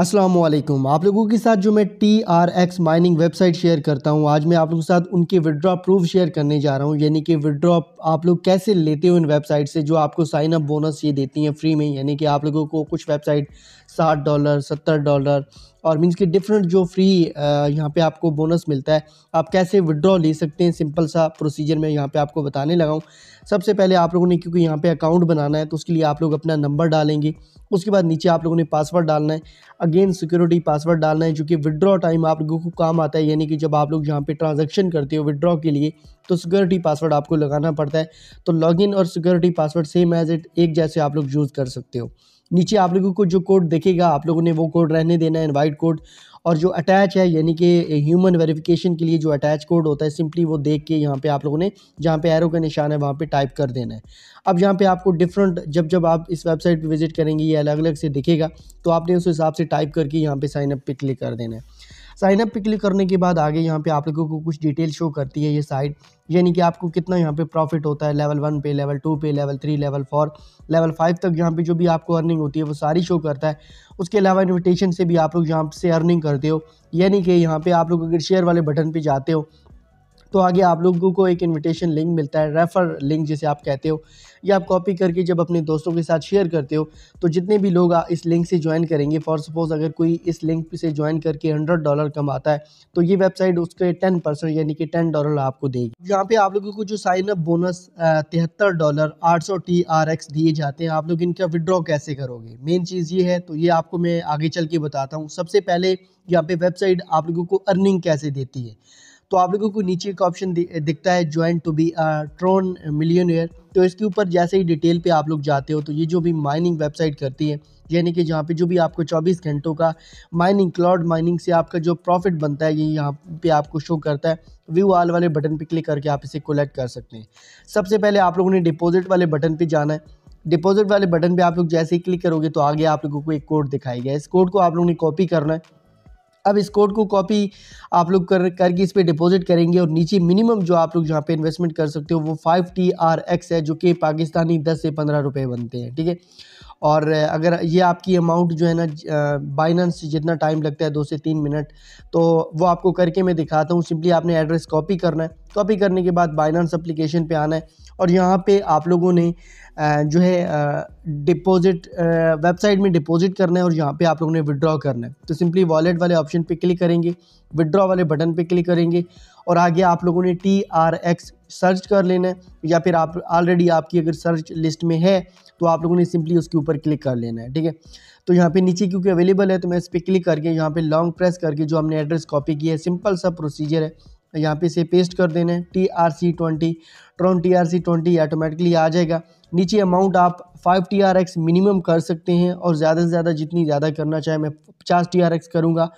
असलम आप लोगों के साथ जो मैं T R X mining website share करता हूँ आज मैं आप लोगों के साथ उनके विड्रॉ प्रूफ शेयर करने जा रहा हूँ यानी कि विड्रॉ आप लोग कैसे लेते हो इन वेबसाइट से जो आपको साइन अप बोनस ये देती हैं फ्री में यानी कि आप लोगों को कुछ वेबसाइट साठ डॉलर सत्तर डॉलर और मीन्स कि डिफरेंट जो फ्री यहाँ पे आपको बोनस मिलता है आप कैसे विड्रॉ ले सकते हैं सिंपल सा प्रोसीजर मैं यहाँ पे आपको बताने लगा हूँ सबसे पहले आप लोगों ने क्योंकि यहाँ पे अकाउंट बनाना है तो उसके लिए आप लोग अपना नंबर डालेंगे उसके बाद नीचे आप लोगों ने पासवर्ड डालना है अगेन सिक्योरिटी पासवर्ड डालना है जो कि विड्रॉ टाइम आप लोगों को काम आता है यानी कि जब आप लोग यहाँ पे ट्रांजेक्शन करते हो विड्रॉ के लिए तो सिक्योरिटी पासवर्ड आपको लगाना पड़ता है तो लॉगिन और security password same as it एक जैसे आप लोग यूज़ कर सकते हो नीचे आप लोगों को जो कोड देखेगा आप लोगों ने वो कोड रहने देना है इनवाइट कोड और जो अटैच है यानी कि ह्यूमन वेरिफिकेशन के लिए जो अटैच कोड होता है सिंपली वो देख के यहाँ पे आप लोगों ने जहाँ पे एरो का निशान है वहाँ पे टाइप कर देना है अब यहाँ पे आपको डिफरेंट जब जब आप इस वेबसाइट पे विजिट करेंगे ये अलग अलग से दिखेगा तो आपने उस हिसाब से टाइप करके यहाँ पे साइनअप पे क्लिक कर देना है साइनअप पे क्लिक करने के बाद आगे यहाँ पे आप लोगों को कुछ डिटेल शो करती है ये साइट यानी कि आपको कितना यहाँ पे प्रॉफिट होता है लेवल वन पे लेवल टू पे level three level four level five तक यहाँ पे जो भी आपको अर्निंग होती है वो सारी शो करता है उसके अलावा इन्विटेशन से भी आप लोग यहाँ से अर्निंग करते हो यानी कि यहाँ पे आप लोग अगर शेयर वाले बटन पर जाते हो तो आगे आप लोगों को एक इनविटेशन लिंक मिलता है रेफ़र लिंक जिसे आप कहते हो या आप कॉपी करके जब अपने दोस्तों के साथ शेयर करते हो तो जितने भी लोग इस लिंक से ज्वाइन करेंगे फॉर सपोज़ अगर कोई इस लिंक से ज्वाइन करके हंड्रेड डॉलर कमाता है तो ये वेबसाइट उसके टेन परसेंट यानी कि टेन डॉलर आपको देगी यहाँ पे आप लोगों को जो साइन अप बोनस तिहत्तर डॉलर आठ सौ टी आर एक्स दिए जाते हैं आप लोग इनका विड्रॉ कैसे करोगे मेन चीज़ ये है तो ये आपको मैं आगे चल के बताता हूँ सबसे पहले यहाँ पे वेबसाइट आप लोगों को अर्निंग कैसे देती है तो आप लोगों को नीचे एक ऑप्शन दिखता है join to be Tron million तो इसके ऊपर जैसे ही डिटेल पे आप लोग जाते हो तो ये जो भी माइनिंग वेबसाइट करती है यानी कि जहाँ पे जो भी आपको 24 घंटों का माइनिंग क्लाउड माइनिंग से आपका जो प्रॉफिट बनता है ये यहाँ पे आपको शो करता है व्यू आल वाले बटन पे क्लिक करके आप इसे कलेक्ट कर सकते हैं सबसे पहले आप लोगों ने डिपॉजिट वाले बटन पर जाना है डिपॉजिट वाले बटन पर आप लोग जैसे ही क्लिक करोगे तो आगे आप लोगों को एक कोड दिखाई गया इस कोड को आप लोगों ने कॉपी करना है अब इस कोड को कॉपी आप लोग कर करके इस पर डिपॉजिट करेंगे और नीचे मिनिमम जो आप लोग जहाँ पे इन्वेस्टमेंट कर सकते हो वो फाइव टी आर एक्स है जो कि पाकिस्तानी दस से पंद्रह रुपये बनते हैं ठीक है और अगर ये आपकी अमाउंट जो है ना बाइनेंस जितना टाइम लगता है दो से तीन मिनट तो वो आपको करके मैं दिखाता हूँ सिंपली आपने एड्रेस कॉपी करना है कॉपी करने के बाद बाइनांस एप्लीकेशन पे आना है और यहाँ पे आप लोगों ने जो है डिपॉजिट वेबसाइट में डिपॉजिट करना है और यहाँ पे आप लोगों ने विड्रॉ करना है तो सिंपली वॉलेट वाले ऑप्शन पे क्लिक करेंगे विड्रॉ वाले बटन पे क्लिक करेंगे और आगे आप लोगों ने टी आर एक्स सर्च कर लेना है या फिर आप ऑलरेडी आपकी अगर सर्च लिस्ट में है तो आप लोगों ने सिंपली उसके ऊपर क्लिक कर लेना है ठीक है तो यहाँ पे नीचे क्योंकि अवेलेबल है तो मैं इस पर क्लिक करके यहाँ पे लॉन्ग प्रेस करके जो हमने एड्रेस कॉपी किया है सिंपल सा प्रोसीजर है तो यहाँ पे इसे पेस्ट कर देना है T R C twenty Tron T R C twenty automatically आ जाएगा नीचे अमाउंट आप five T R X minimum कर सकते हैं और ज़्यादा से ज़्यादा जितनी ज़्यादा करना चाहे मैं पचास टी आर एक्स करूँगा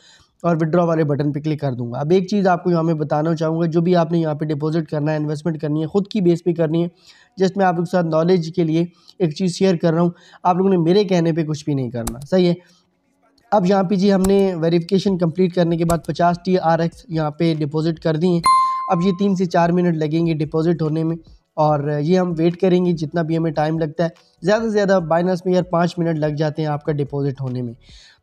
और विड्रॉ वाले बटन पे क्लिक कर दूंगा अब एक चीज़ आपको यहाँ पे बताना चाहूँगा जो भी आपने यहाँ पे डिपॉजिट करना है इन्वेस्टमेंट करनी है खुद की बेस पे करनी है जस्ट मैं आप लोगों के साथ नॉलेज के लिए एक चीज़ शेयर कर रहा हूँ आप लोगों ने मेरे कहने पे कुछ भी नहीं करना सही है अब यहाँ पे जी हमने वेरिफिकेशन कंप्लीट करने के बाद 50 टी आर एक्स यहाँ पर डिपॉज़िट कर दिए अब ये तीन से चार मिनट लगेंगे डिपॉज़िट होने में और ये हम वेट करेंगे जितना भी हमें टाइम लगता है ज़्यादा से ज़्यादा बाइनस में यार पाँच मिनट लग जाते हैं आपका डिपॉज़िट होने में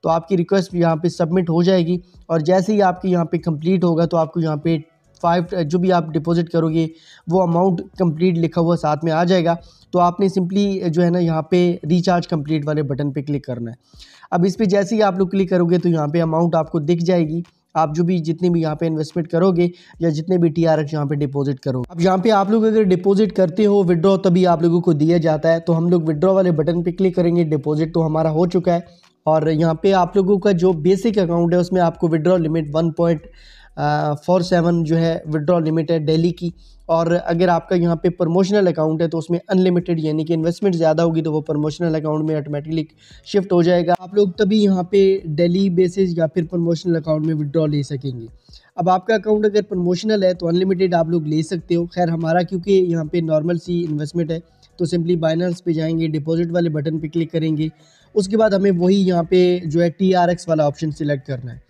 तो आपकी रिक्वेस्ट यहाँ पर सबमिट हो जाएगी और जैसे ही आपके यहाँ पर कम्प्लीट होगा तो आपको यहाँ पर फाइव जो भी आप डिपॉज़िट करोगे वो अमाउंट कंप्लीट लिखा हुआ साथ में आ जाएगा तो आपने सिंपली जो है ना यहाँ पे रिचार्ज कंप्लीट वाले बटन पे क्लिक करना है अब इस पर जैसे ही आप लोग क्लिक करोगे तो यहाँ पे अमाउंट आपको दिख जाएगी आप जो भी जितने भी यहाँ पे इन्वेस्टमेंट करोगे या जितने भी टी आर एक्स यहाँ पे डिपॉजिट करोगे अब यहाँ पे आप लोग अगर डिपॉजिट करते हो विड्रॉ तभी आप लोगों को दिया जाता है तो हम लोग विड्रॉ वाले बटन पे क्लिक करेंगे डिपॉजिट तो हमारा हो चुका है और यहाँ पे आप लोगों का जो बेसिक अकाउंट है उसमें आपको withdraw limit one point four seven जो है विड्रॉ लिमिट है डेली की और अगर आपका यहाँ पे प्रमोशनल अकाउंट है तो उसमें अनलिमिटेड यानी कि इन्वेस्टमेंट ज़्यादा होगी तो वो प्रमोशनल अकाउंट में ऑटोमेटिकली शिफ्ट हो जाएगा आप लोग तभी यहाँ पे डेली बेसिस या फिर प्रमोशनल अकाउंट में विड्रॉ ले सकेंगे अब आपका अकाउंट अगर प्रमोशनल है तो अनलिमिटेड आप लोग ले सकते हो खैर हमारा क्योंकि यहाँ पर नॉर्मल सी इन्वेस्टमेंट है तो सिंपली बाइनांस पे जाएंगे डिपॉजिट वाले बटन पे क्लिक करेंगे उसके बाद हमें वही यहाँ पे जो है टी वाला ऑप्शन सिलेक्ट करना है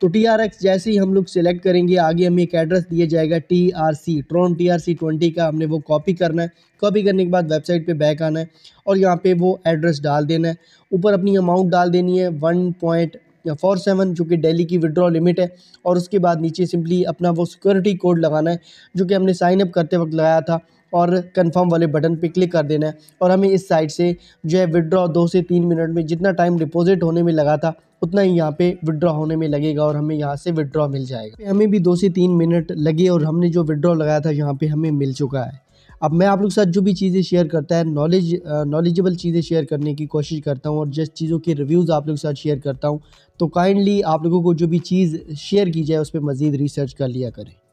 तो टी आर एक्स जैसे ही हम लोग सेलेक्ट करेंगे आगे हमें एक एड्रेस दिया जाएगा T R C Tron T R C twenty का हमने वो कॉपी करना है कॉपी करने के बाद वेबसाइट पे बैक आना है और यहाँ पे वो एड्रेस डाल देना है ऊपर अपनी अमाउंट डाल देनी है वन पॉइंट फोर सेवन जो कि डेली की विड्रॉ लिमिट है और उसके बाद नीचे सिंपली अपना वो सिक्योरिटी कोड लगाना है जो कि हमने साइन अप करते वक्त लगाया था और कंफर्म वाले बटन पे क्लिक कर देना है और हमें इस साइट से जो है विड्रॉ दो से तीन मिनट में जितना टाइम डिपॉजिट होने में लगा था उतना ही यहाँ पे विड्रॉ होने में लगेगा और हमें यहाँ से विड्रॉ मिल जाएगा हमें भी दो से तीन मिनट लगे और हमने जो विड्रॉ लगाया था यहाँ पे हमें मिल चुका है अब मैं आप लोग के साथ जो भी चीज़ें शेयर करता है नॉलेज नॉलेजेबल चीज़ें शेयर करने की कोशिश करता हूँ और जिस चीज़ों के रिव्यूज़ आप लोग के साथ शेयर करता हूँ तो काइंडली आप लोगों को जो भी चीज़ शेयर की जाए उस पर मज़ीद रिसर्च कर लिया करें